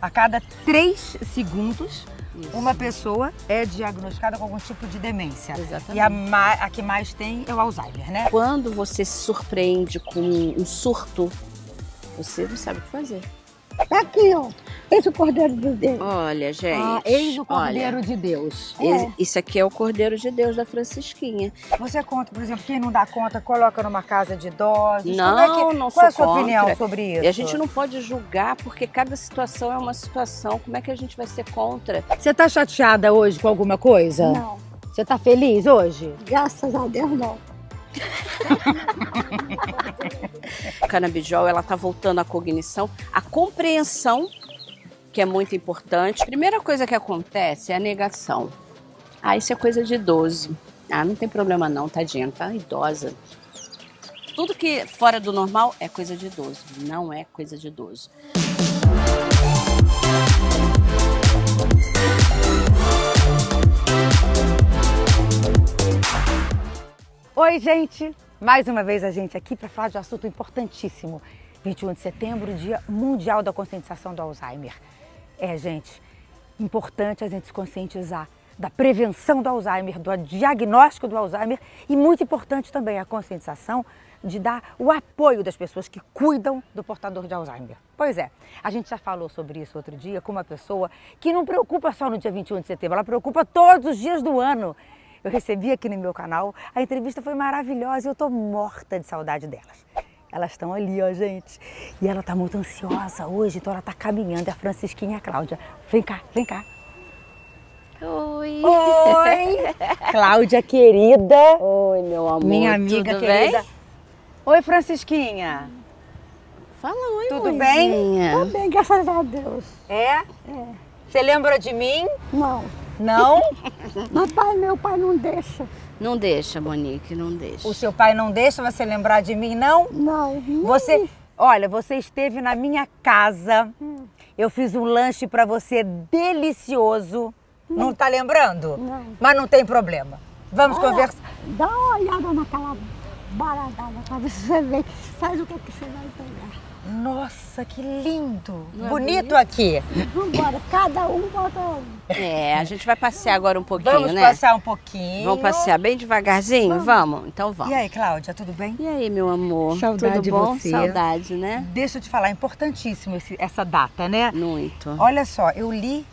A cada três segundos, Isso. uma pessoa é diagnosticada com algum tipo de demência. Exatamente. E a, a, que mais tem é o Alzheimer, né? Quando você se surpreende com um surto, você não sabe o que fazer. Tá aqui, ó. Eis é o Cordeiro de Deus. Olha, ah, gente. Ah, eis o Cordeiro olha, de Deus. É. Isso aqui é o Cordeiro de Deus da Francisquinha. Você conta, por exemplo, quem não dá conta, coloca numa casa de idosos. É não, é que, não Qual é a sua contra. opinião sobre isso? E a gente não pode julgar, porque cada situação é uma situação. Como é que a gente vai ser contra? Você tá chateada hoje com alguma coisa? Não. Você tá feliz hoje? Graças a Deus, não. Cana canabidiol, ela tá voltando à cognição, à compreensão, que é muito importante. Primeira coisa que acontece é a negação. Ah, isso é coisa de idoso. Ah, não tem problema não, tadinha, tá idosa. Tudo que fora do normal é coisa de idoso, não é coisa de idoso. Oi, gente! Mais uma vez a gente aqui para falar de um assunto importantíssimo. 21 de setembro, Dia Mundial da Conscientização do Alzheimer. É, gente, importante a gente se conscientizar da prevenção do Alzheimer, do diagnóstico do Alzheimer e muito importante também a conscientização de dar o apoio das pessoas que cuidam do portador de Alzheimer. Pois é, a gente já falou sobre isso outro dia com uma pessoa que não preocupa só no dia 21 de setembro, ela preocupa todos os dias do ano. Eu recebi aqui no meu canal, a entrevista foi maravilhosa e eu estou morta de saudade delas. Elas estão ali, ó, gente. E ela está muito ansiosa hoje, então ela está caminhando, é a Francisquinha e a Cláudia. Vem cá, vem cá. Oi! Oi! Cláudia, querida! Oi, meu amor, Minha amiga Tudo querida. Bem? Oi, Francisquinha. Fala oi, Tudo mãezinha. bem? Tudo bem, graças a Deus. É? É. Você lembra de mim? Não. Não? pai, meu pai não deixa. Não deixa, Monique, não deixa. O seu pai não deixa você lembrar de mim, não? Não. Você, olha, você esteve na minha casa. Hum. Eu fiz um lanche para você delicioso. Hum. Não tá lembrando? Não. Mas não tem problema. Vamos olha, conversar. Dá uma olhada naquela barandada para você ver que faz o que, que você vai nossa, que lindo! É bonito, bonito, aqui. Vambora, cada um bota É, a gente vai passear agora um pouquinho, vamos né? Vamos passear um pouquinho. Vamos passear bem devagarzinho? Vamos. vamos. Então vamos. E aí, Cláudia, tudo bem? E aí, meu amor? Saudade tudo de bom? você. Saudade, né? Deixa eu te falar, é importantíssimo esse, essa data, né? Muito. Olha só, eu li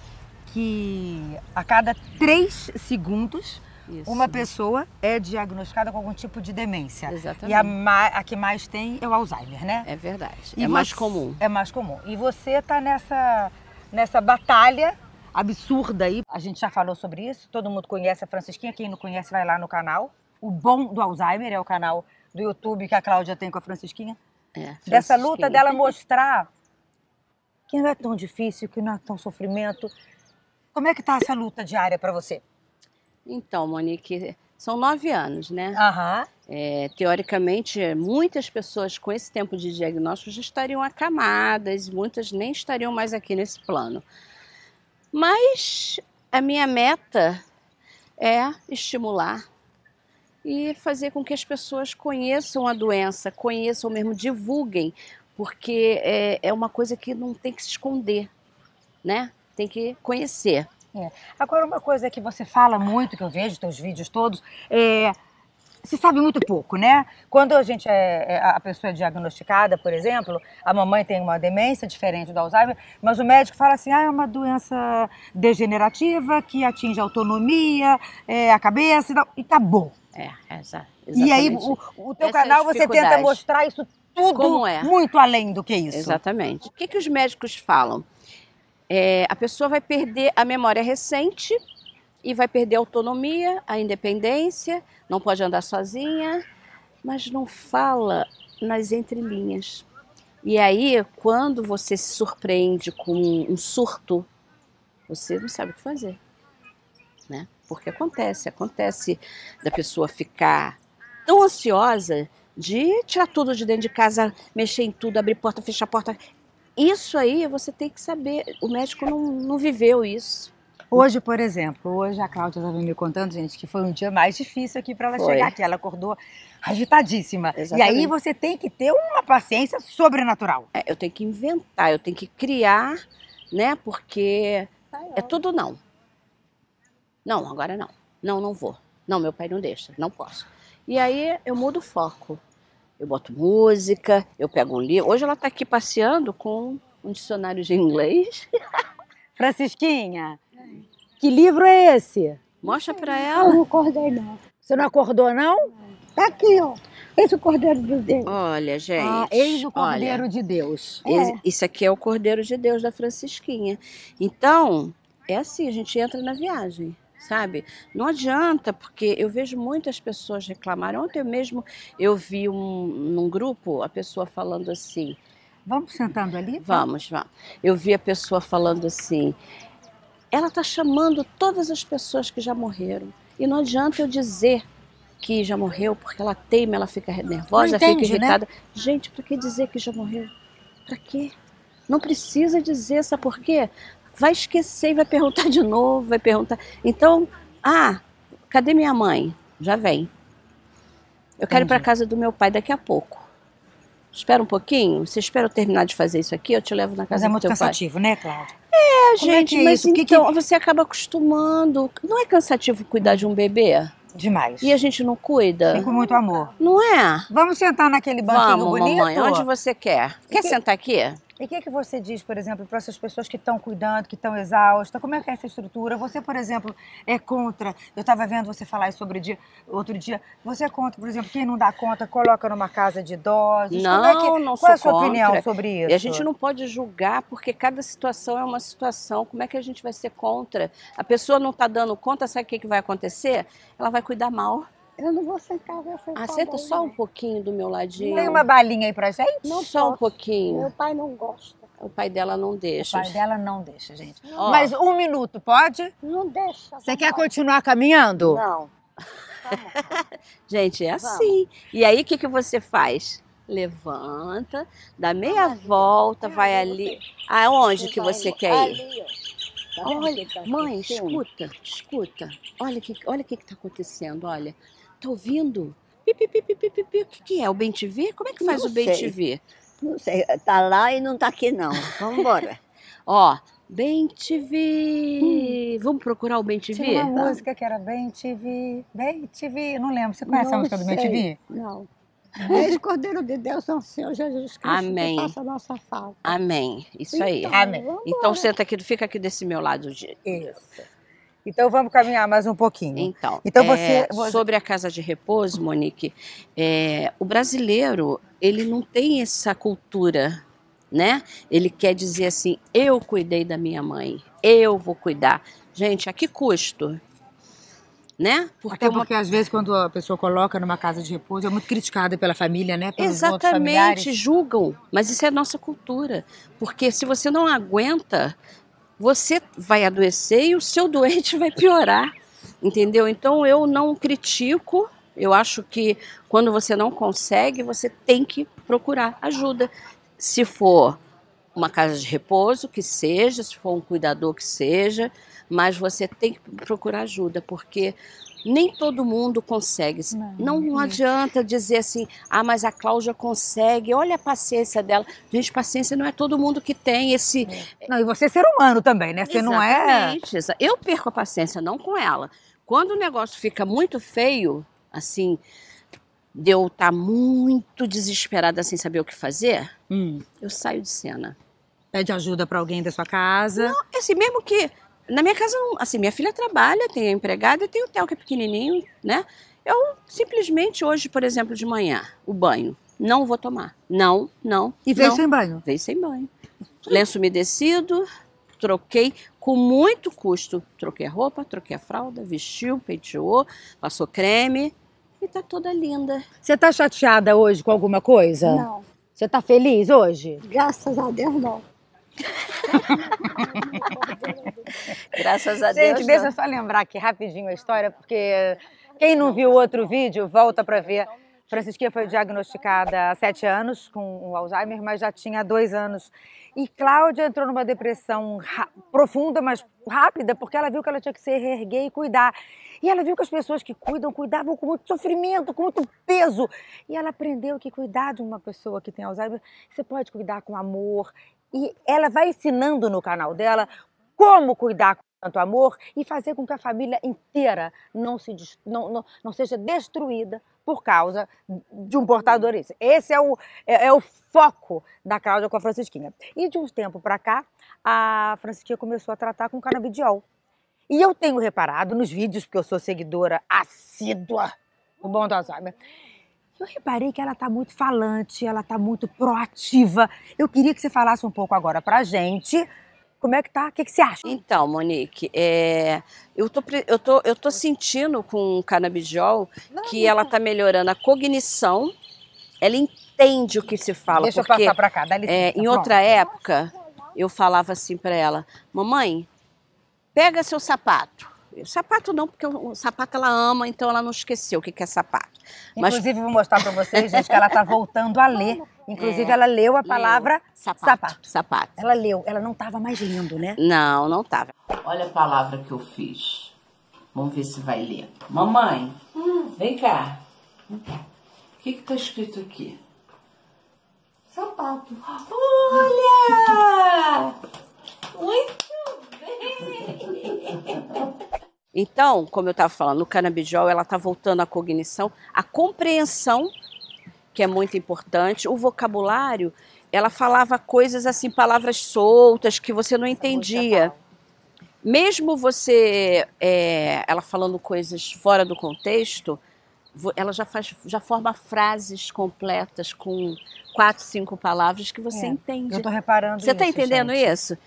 que a cada três segundos isso. Uma pessoa é diagnosticada com algum tipo de demência. Exatamente. E a, a que mais tem é o Alzheimer, né? É verdade. E é mais comum. É mais comum. E você está nessa, nessa batalha absurda aí. A gente já falou sobre isso, todo mundo conhece a Francisquinha. Quem não conhece, vai lá no canal. O Bom do Alzheimer é o canal do YouTube que a Cláudia tem com a Francisquinha. É, Francisquinha. Dessa luta dela mostrar que não é tão difícil, que não é tão sofrimento. Como é que tá essa luta diária para você? Então, Monique, são nove anos, né? É, teoricamente, muitas pessoas com esse tempo de diagnóstico já estariam acamadas, muitas nem estariam mais aqui nesse plano. Mas a minha meta é estimular e fazer com que as pessoas conheçam a doença, conheçam mesmo, divulguem, porque é, é uma coisa que não tem que se esconder, né? Tem que conhecer. É. Agora, uma coisa que você fala muito, que eu vejo teus vídeos todos, é se sabe muito pouco, né? Quando a gente é, é, a pessoa é diagnosticada, por exemplo, a mamãe tem uma demência diferente do Alzheimer, mas o médico fala assim, ah, é uma doença degenerativa que atinge a autonomia, é, a cabeça e tá bom. É, essa, exatamente. E aí o, o teu essa canal é você tenta mostrar isso tudo Como é. muito além do que isso. Exatamente. O que, que os médicos falam? É, a pessoa vai perder a memória recente e vai perder a autonomia, a independência, não pode andar sozinha, mas não fala nas entrelinhas. E aí, quando você se surpreende com um surto, você não sabe o que fazer, né? Porque acontece, acontece da pessoa ficar tão ansiosa de tirar tudo de dentro de casa, mexer em tudo, abrir porta, fechar porta, isso aí você tem que saber. O médico não, não viveu isso. Hoje, por exemplo, hoje a Cláudia estava me contando, gente, que foi um dia mais difícil aqui para ela foi. chegar aqui. Ela acordou agitadíssima. Exatamente. E aí você tem que ter uma paciência sobrenatural. É, eu tenho que inventar, eu tenho que criar, né? Porque é tudo não. Não, agora não. Não, não vou. Não, meu pai não deixa, não posso. E aí eu mudo o foco. Eu boto música, eu pego um livro. Hoje ela está aqui passeando com um dicionário de inglês. Francisquinha, que livro é esse? Mostra para ela. Eu não acordei, não. Você não acordou, não? Tá aqui, ó. Esse é o Cordeiro de Deus. Olha, ah, gente. Ah, eis o Cordeiro olha, de Deus. Esse, é. é. Isso aqui é o Cordeiro de Deus da Francisquinha. Então, é assim, a gente entra na viagem sabe? Não adianta, porque eu vejo muitas pessoas reclamarem. Ontem mesmo eu vi um, num grupo a pessoa falando assim. Vamos sentando ali? Tá? Vamos, vamos. Eu vi a pessoa falando assim. Ela está chamando todas as pessoas que já morreram. E não adianta eu dizer que já morreu, porque ela teima, ela fica nervosa, entende, fica né? irritada. Né? Gente, para que dizer que já morreu? Para quê? Não precisa dizer, sabe por quê? vai esquecer e vai perguntar de novo, vai perguntar. Então, ah, cadê minha mãe? Já vem. Eu quero ir para casa do meu pai daqui a pouco. Espera um pouquinho, você espera eu terminar de fazer isso aqui, eu te levo na casa é do meu pai. Mas é muito cansativo, né, Cláudia? É, Como é gente, é é mas que então que... você acaba acostumando. Não é cansativo cuidar de um bebê? Demais. E a gente não cuida? Sim, com muito amor. Não é? Vamos sentar naquele banquinho Vamos, bonito? Vamos, mamãe, onde você quer? Quer que... sentar aqui? E o que, é que você diz, por exemplo, para essas pessoas que estão cuidando, que estão exaustas? Como é que é essa estrutura? Você, por exemplo, é contra. Eu estava vendo você falar sobre dia, outro dia. Você é contra, por exemplo, quem não dá conta coloca numa casa de idosos? Não, é que, não Qual é a sua contra. opinião sobre isso? E a gente não pode julgar, porque cada situação é uma situação. Como é que a gente vai ser contra? A pessoa não está dando conta, sabe o que, que vai acontecer? Ela vai cuidar mal eu não vou sentar você. Assenta ah, só um pouquinho do meu ladinho. Tem uma balinha aí pra gente? Não, só posso. um pouquinho. Meu pai não gosta. O pai dela não deixa. O pai dela não deixa, gente. Não. Mas um minuto, pode? Não deixa. Você quer pode. continuar caminhando? Não. gente, é assim. Vamos. E aí, o que, que você faz? Levanta, dá meia volta, vai ali. Aonde que você quer ir? Ali, ó. Olha, tá mãe, escuta, escuta. Olha que, olha o que está acontecendo, olha. Tá ouvindo? Pipi, pipi, pipi, pipi. O que, é? O bem te ver? Como é que faz o bem te ver? Não sei, tá lá e não tá aqui não. Vamos embora. Ó, Bem TV. Hum. Vamos procurar o Bem TV? Tinha uma tá. música que era Bem TV. Bem TV. Não lembro. Você conhece não a música sei. do Bem TV? Não. Eis Cordeiro de Deus, são Senhor Jesus Cristo, Amém. que passa a nossa falta. Amém. Isso então, aí. Amém. Então senta aqui, fica aqui desse meu lado. de Isso. Então vamos caminhar mais um pouquinho. Então, então é, você, você... sobre a casa de repouso, Monique, é, o brasileiro ele não tem essa cultura, né? Ele quer dizer assim, eu cuidei da minha mãe, eu vou cuidar. Gente, a que custo? né? Porque Até porque uma... às vezes quando a pessoa coloca numa casa de repouso é muito criticada pela família, né? Pelos Exatamente, julgam. Mas isso é a nossa cultura, porque se você não aguenta, você vai adoecer e o seu doente vai piorar, entendeu? Então eu não critico. Eu acho que quando você não consegue, você tem que procurar ajuda. Se for uma casa de repouso, que seja, se for um cuidador, que seja, mas você tem que procurar ajuda, porque nem todo mundo consegue. Não, não, adianta dizer assim, ah, mas a Cláudia consegue, olha a paciência dela. Gente, paciência não é todo mundo que tem esse. É. Não, e você é ser humano também, né? Você Exatamente. não é. Eu perco a paciência, não com ela. Quando o negócio fica muito feio, assim, de eu estar tá muito desesperada sem saber o que fazer, hum. eu saio de cena. Pede ajuda para alguém da sua casa? Não, assim, mesmo que na minha casa, assim, minha filha trabalha, tem a empregada, tem o Theo que é pequenininho, né? Eu simplesmente hoje, por exemplo, de manhã, o banho, não vou tomar. Não, não. E veio sem banho? Veio sem banho. Lenço umedecido, troquei com muito custo. Troquei a roupa, troquei a fralda, vestiu, penteou, passou creme e tá toda linda. Você tá chateada hoje com alguma coisa? Não. Você tá feliz hoje? Graças a Deus, não. Graças a Deus. Gente, deixa não. Né? só lembrar aqui rapidinho a história, porque quem não viu outro vídeo, volta para ver. Francisquinha foi diagnosticada há sete anos com o Alzheimer, mas já tinha dois anos. E Cláudia entrou numa depressão profunda, mas rápida, porque ela viu que ela tinha que se reerguer e cuidar. E ela viu que as pessoas que cuidam, cuidavam com muito sofrimento, com muito peso. E ela aprendeu que cuidar de uma pessoa que tem Alzheimer, você pode cuidar com amor e ela vai ensinando no canal dela como cuidar com tanto amor e fazer com que a família inteira não, se, não, não, não seja destruída por causa de um portador. Esse é o, é, é o foco da Cláudia com a Francisquinha. E de um tempo para cá, a Francisquinha começou a tratar com canabidiol. E eu tenho reparado nos vídeos, porque eu sou seguidora assídua do Bom do Alzheimer, eu reparei que ela está muito falante, ela está muito proativa. Eu queria que você falasse um pouco agora para a gente. Como é que tá? O que, que você acha? Então, Monique, é, eu, tô, eu, tô, eu tô sentindo com o cannabidiol que ela tá. tá melhorando a cognição, ela entende o que se fala. Deixa porque, eu passar para cá, dá licença. É, em pronto. outra época, eu falava assim para ela, mamãe, pega seu sapato. Sapato não, porque o sapato ela ama, então ela não esqueceu o que é sapato. Inclusive, Mas... vou mostrar para vocês, gente, que ela está voltando a ler. Inclusive, é, ela leu a palavra leu. Sapato, sapato, sapato. Ela leu, ela não estava mais lendo, né? Não, não estava. Olha a palavra que eu fiz. Vamos ver se vai ler. Mamãe, hum. vem cá. O que está escrito aqui? Sapato. Olha! Muito bem! Então, como eu estava falando, no canabidiol ela está voltando à cognição, à compreensão, que é muito importante, o vocabulário, ela falava coisas assim, palavras soltas que você não entendia. Mesmo você, é, ela falando coisas fora do contexto, ela já faz, já forma frases completas com quatro, cinco palavras que você é, entende. Eu estou reparando Você está entendendo gente. isso? o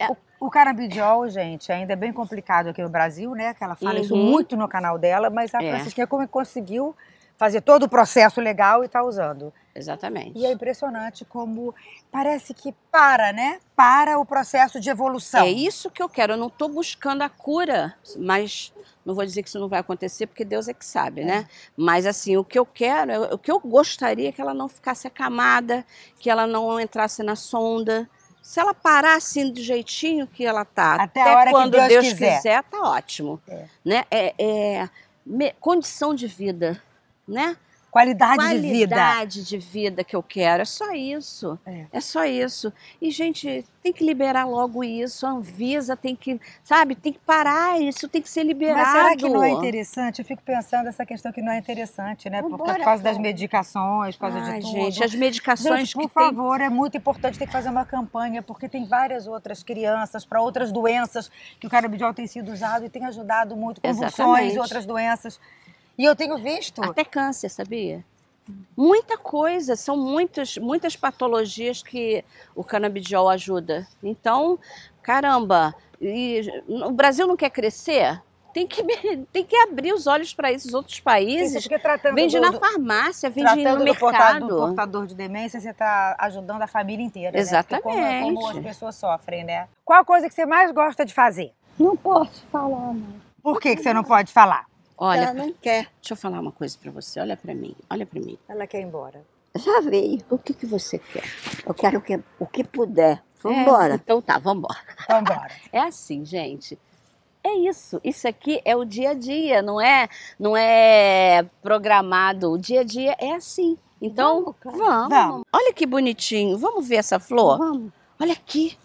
é, é. O carambidiol, gente, ainda é bem complicado aqui no Brasil, né? Que ela fala uhum. isso muito no canal dela, mas a é. Francisquinha é como conseguiu fazer todo o processo legal e está usando. Exatamente. E é impressionante como parece que para, né? Para o processo de evolução. É isso que eu quero. Eu não estou buscando a cura, mas não vou dizer que isso não vai acontecer, porque Deus é que sabe, é. né? Mas assim, o que eu quero, o que eu gostaria é que ela não ficasse acamada, que ela não entrasse na sonda, se ela parar assim do jeitinho que ela tá, até, até a hora quando que Deus, Deus quiser. quiser, tá ótimo. É. Né? É, é, me, condição de vida, né? Qualidade, Qualidade de vida. Qualidade de vida que eu quero. É só isso. É. é. só isso. E, gente, tem que liberar logo isso. A Anvisa tem que, sabe, tem que parar isso, tem que ser liberado. Mas será que não é interessante? Eu fico pensando essa questão que não é interessante, né? por, por causa das medicações, por causa Ai, de tudo. gente, as medicações gente, por favor, tem... é muito importante ter que fazer uma campanha, porque tem várias outras crianças para outras doenças que o canabidiol tem sido usado e tem ajudado muito, convulsões e outras doenças. E eu tenho visto. Até câncer, sabia? Muita coisa, são muitas, muitas patologias que o canabidiol ajuda. Então, caramba, o Brasil não quer crescer? Tem que, tem que abrir os olhos para esses outros países. vende do, na farmácia, vende no mercado. Portador, do portador de demência, você está ajudando a família inteira. Né? É Exatamente. Né? Como, como, as pessoas sofrem, né? Qual a coisa que você mais gosta de fazer? Não posso falar, não. Por que, que você não pode falar? Olha, ela não quer. Deixa eu falar uma coisa para você. Olha para mim. Olha para mim. Ela quer ir embora. Já veio. O que, que você quer? Eu quero o que, o que puder. É, vambora. É, então tá, Vamos Embora. É assim, gente. É isso. Isso aqui é o dia a dia, não é, não é programado. O dia a dia é assim. Então, vamos. vamos. vamos. Olha que bonitinho. Vamos ver essa flor? Vamos. Olha aqui.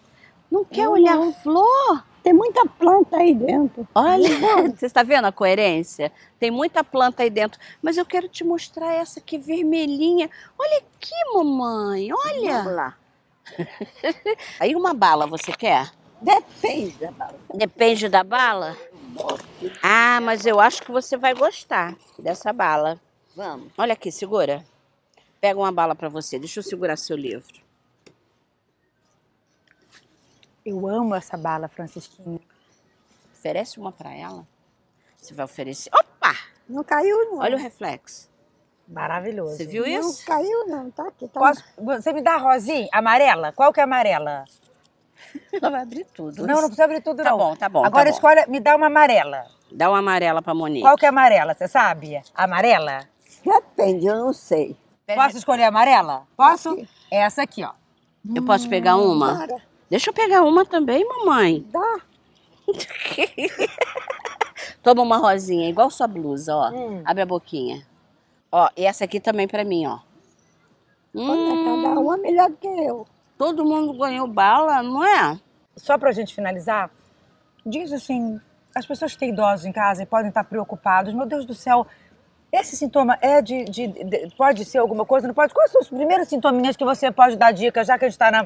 Não quer Eu olhar não. flor? Tem muita planta aí dentro. Olha, né? você está vendo a coerência? Tem muita planta aí dentro. Mas eu quero te mostrar essa aqui é vermelhinha. Olha aqui, mamãe. Olha. Vamos lá. aí uma bala você quer? Depende da bala. Depende da bala? Ah, mas eu acho que você vai gostar dessa bala. Vamos. Olha aqui, segura. Pega uma bala para você. Deixa eu segurar seu livro. Eu amo essa bala francisquinha. Oferece uma para ela. Você vai oferecer. Opa! Não caiu, não. Olha o reflexo. Maravilhoso. Você viu isso? Não caiu, não. Tá aqui. Tá Posso... Você me dá a rosinha? Amarela? Qual que é a amarela? Ela vai abrir tudo. Não, não precisa abrir tudo, tá não. Tá bom, tá bom. Agora tá escolha, bom. me dá uma amarela. Dá uma amarela pra Monique. Qual que é a amarela, você sabe? Amarela? Depende, eu não sei. Posso escolher a amarela? Posso? Essa aqui, ó. Eu posso pegar hum, uma? Para. Deixa eu pegar uma também, mamãe. Dá. Toma uma rosinha, igual sua blusa, ó. Hum. Abre a boquinha. Ó, e essa aqui também pra mim, ó. Hum. Cada uma melhor do que eu. Todo mundo ganhou bala, não é? Só pra gente finalizar, diz assim, as pessoas que têm idosos em casa e podem estar preocupados, meu Deus do céu, esse sintoma é de, de, de, pode ser alguma coisa, não pode? Quais são os primeiros sintominhas que você pode dar dica, já que a gente está na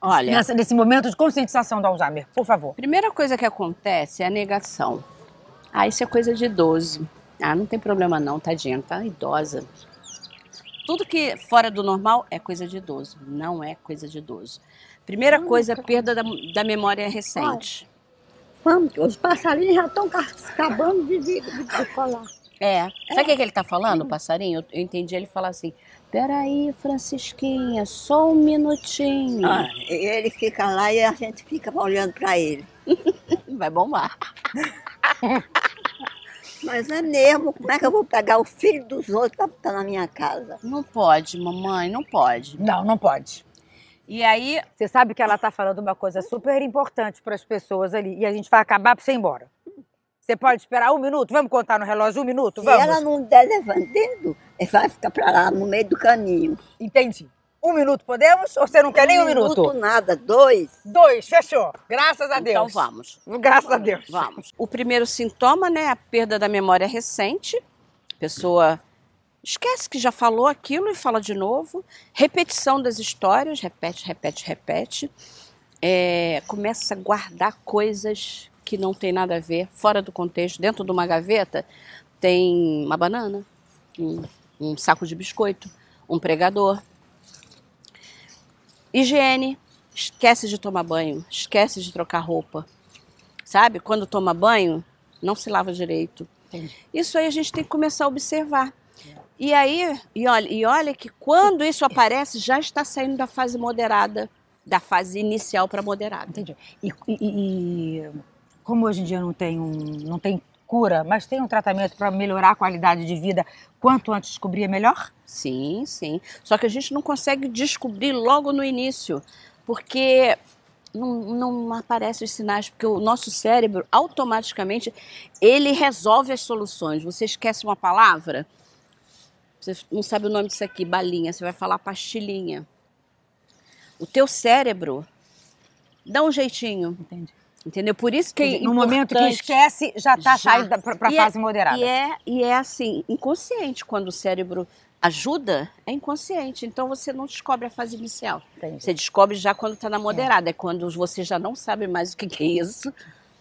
Olha, nessa, nesse momento de conscientização do Alzheimer, por favor. Primeira coisa que acontece é a negação. Ah, isso é coisa de idoso. Ah, não tem problema não, tadinha, tá idosa. Tudo que fora do normal é coisa de idoso, não é coisa de idoso. Primeira coisa, perda da, da memória recente. Vamos, os passarinhos já estão acabando de, de, de falar. É. Sabe é. o é. que, é que ele está falando, o passarinho? Eu entendi ele falar assim: Peraí, Francisquinha, só um minutinho. Ah, ele fica lá e a gente fica olhando para ele. Vai bombar. Mas é mesmo, como é que eu vou pegar o filho dos outros para botar na minha casa? Não pode, mamãe, não pode. Não, não pode. E aí. Você sabe que ela tá falando uma coisa super importante para as pessoas ali. E a gente vai acabar para você ir embora. Você pode esperar um minuto? Vamos contar no relógio um minuto? Vamos. Se ela não der levantando, é, vai ficar para lá, no meio do caminho. Entendi. Um minuto podemos? Ou você não um quer nem um minuto? minuto nada, dois. Dois, fechou. Graças a então Deus. Então vamos. Graças a Deus. Vamos. O primeiro sintoma, né, é a perda da memória recente. A pessoa esquece que já falou aquilo e fala de novo. Repetição das histórias, repete, repete, repete. É, começa a guardar coisas que não tem nada a ver, fora do contexto, dentro de uma gaveta, tem uma banana, um, um saco de biscoito, um pregador. Higiene, esquece de tomar banho, esquece de trocar roupa. Sabe? Quando toma banho, não se lava direito. Entendi. Isso aí a gente tem que começar a observar. E aí, e olha, e olha que quando isso aparece, já está saindo da fase moderada, da fase inicial para moderada. Entendi. E, e, e como hoje em dia não tem, um, não tem cura, mas tem um tratamento para melhorar a qualidade de vida, quanto antes descobrir é melhor? Sim, sim. Só que a gente não consegue descobrir logo no início, porque não, não aparecem os sinais, porque o nosso cérebro automaticamente ele resolve as soluções. Você esquece uma palavra, você não sabe o nome disso aqui, balinha, você vai falar pastilinha. O teu cérebro dá um jeitinho. Entendi Entendeu? Por isso que é no momento que esquece já está tá saída para a é fase é, moderada. E é e é assim inconsciente quando o cérebro ajuda é inconsciente. Então você não descobre a fase inicial. Entendi. Você descobre já quando está na moderada, é. é quando você já não sabe mais o que, que é isso,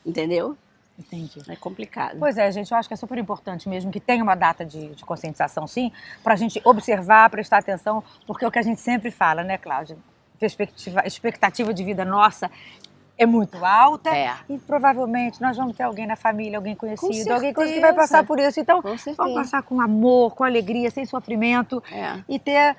entendeu? Entendi. É complicado. Pois é, gente, eu acho que é super importante mesmo que tenha uma data de, de conscientização, sim, para a gente observar, prestar atenção, porque é o que a gente sempre fala, né, Cláudia? Perspectiva, expectativa de vida nossa é muito alta é. e provavelmente nós vamos ter alguém na família, alguém conhecido, alguém que vai passar por isso. Então, vamos passar com amor, com alegria, sem sofrimento é. e ter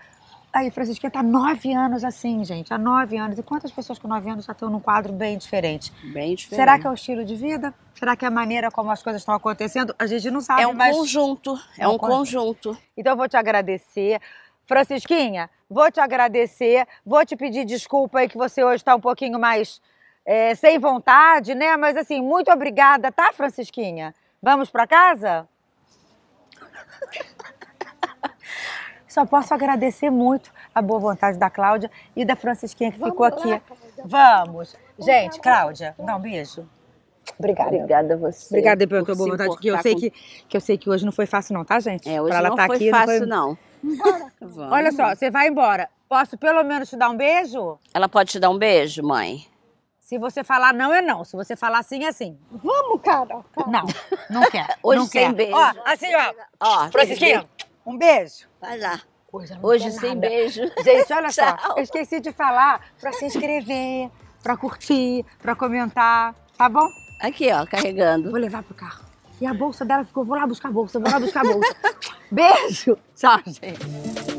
Aí, Francisquinha tá nove anos assim, gente. Há nove anos. E quantas pessoas com nove anos já estão num quadro bem diferente? Bem diferente. Será que é o estilo de vida? Será que é a maneira como as coisas estão acontecendo? A gente não sabe. É um mas... conjunto. É um, um conjunto. conjunto. Então, eu vou te agradecer. Francisquinha, vou te agradecer. Vou te pedir desculpa aí que você hoje está um pouquinho mais é, sem vontade, né? Mas assim, muito obrigada, tá, Francisquinha? Vamos para casa? Só posso agradecer muito a boa vontade da Cláudia e da Francisquinha que Vamos ficou lá, aqui. Cláudia. Vamos. Gente, Cláudia, dá um beijo. Obrigada. Obrigada a você. Obrigada pela tua boa vontade, que eu sei com... que, que eu sei que hoje não foi fácil não, tá, gente? É, hoje pra ela não tá foi aqui, fácil não. Foi... não. Olha só, você vai embora. Posso pelo menos te dar um beijo? Ela pode te dar um beijo, mãe? Se você falar não, é não. Se você falar sim, é sim. Vamos, cara. cara. Não, não quer. Hoje não sem quer. beijo. Ó, assim, ó. ó Francisquinha, um beijo. Vai lá. Hoje, Hoje sem nada. beijo. Gente, olha só. Eu esqueci de falar pra se inscrever, pra curtir, pra comentar. Tá bom? Aqui, ó, carregando. Vou levar pro carro. E a bolsa dela ficou, vou lá buscar a bolsa, vou lá buscar a bolsa. Beijo! Tchau, gente.